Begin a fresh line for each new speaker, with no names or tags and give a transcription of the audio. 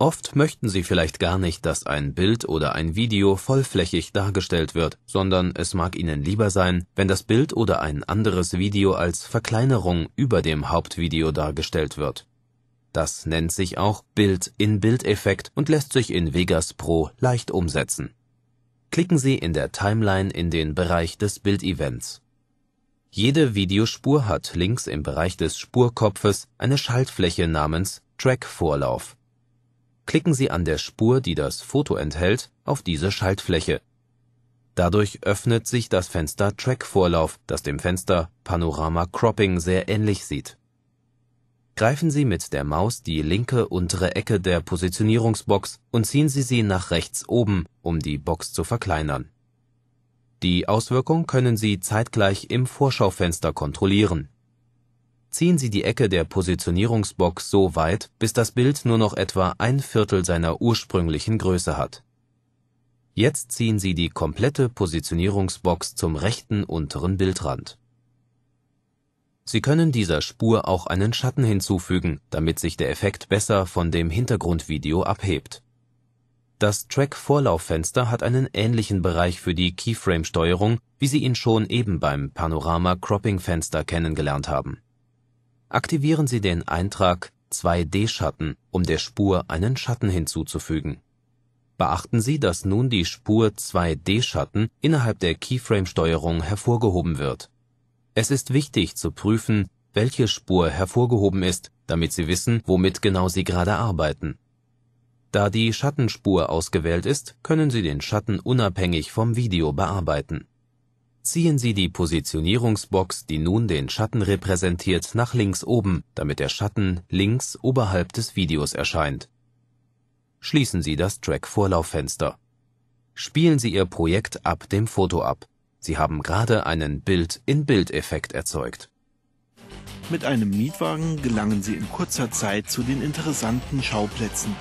Oft möchten sie vielleicht gar nicht, dass ein Bild oder ein Video vollflächig dargestellt wird, sondern es mag ihnen lieber sein, wenn das Bild oder ein anderes Video als Verkleinerung über dem Hauptvideo dargestellt wird. Das nennt sich auch Bild-in-Bild-Effekt und lässt sich in Vegas Pro leicht umsetzen. Klicken Sie in der Timeline in den Bereich des Bildevents. Jede Videospur hat links im Bereich des Spurkopfes eine Schaltfläche namens Track-Vorlauf klicken Sie an der Spur, die das Foto enthält, auf diese Schaltfläche. Dadurch öffnet sich das Fenster Track Vorlauf, das dem Fenster Panorama Cropping sehr ähnlich sieht. Greifen Sie mit der Maus die linke untere Ecke der Positionierungsbox und ziehen Sie sie nach rechts oben, um die Box zu verkleinern. Die Auswirkung können Sie zeitgleich im Vorschaufenster kontrollieren ziehen Sie die Ecke der Positionierungsbox so weit, bis das Bild nur noch etwa ein Viertel seiner ursprünglichen Größe hat. Jetzt ziehen Sie die komplette Positionierungsbox zum rechten unteren Bildrand. Sie können dieser Spur auch einen Schatten hinzufügen, damit sich der Effekt besser von dem Hintergrundvideo abhebt. Das Track-Vorlauffenster hat einen ähnlichen Bereich für die Keyframe-Steuerung, wie Sie ihn schon eben beim Panorama-Cropping-Fenster kennengelernt haben aktivieren Sie den Eintrag 2D-Schatten, um der Spur einen Schatten hinzuzufügen. Beachten Sie, dass nun die Spur 2D-Schatten innerhalb der Keyframe-Steuerung hervorgehoben wird. Es ist wichtig zu prüfen, welche Spur hervorgehoben ist, damit Sie wissen, womit genau Sie gerade arbeiten. Da die Schattenspur ausgewählt ist, können Sie den Schatten unabhängig vom Video bearbeiten Ziehen Sie die Positionierungsbox, die nun den Schatten repräsentiert, nach links oben, damit der Schatten links oberhalb des Videos erscheint. Schließen Sie das Track-Vorlauffenster. Spielen Sie Ihr Projekt ab dem Foto ab. Sie haben gerade einen Bild-in-Bild-Effekt erzeugt. Mit einem Mietwagen gelangen Sie in kurzer Zeit zu den interessanten Schauplätzen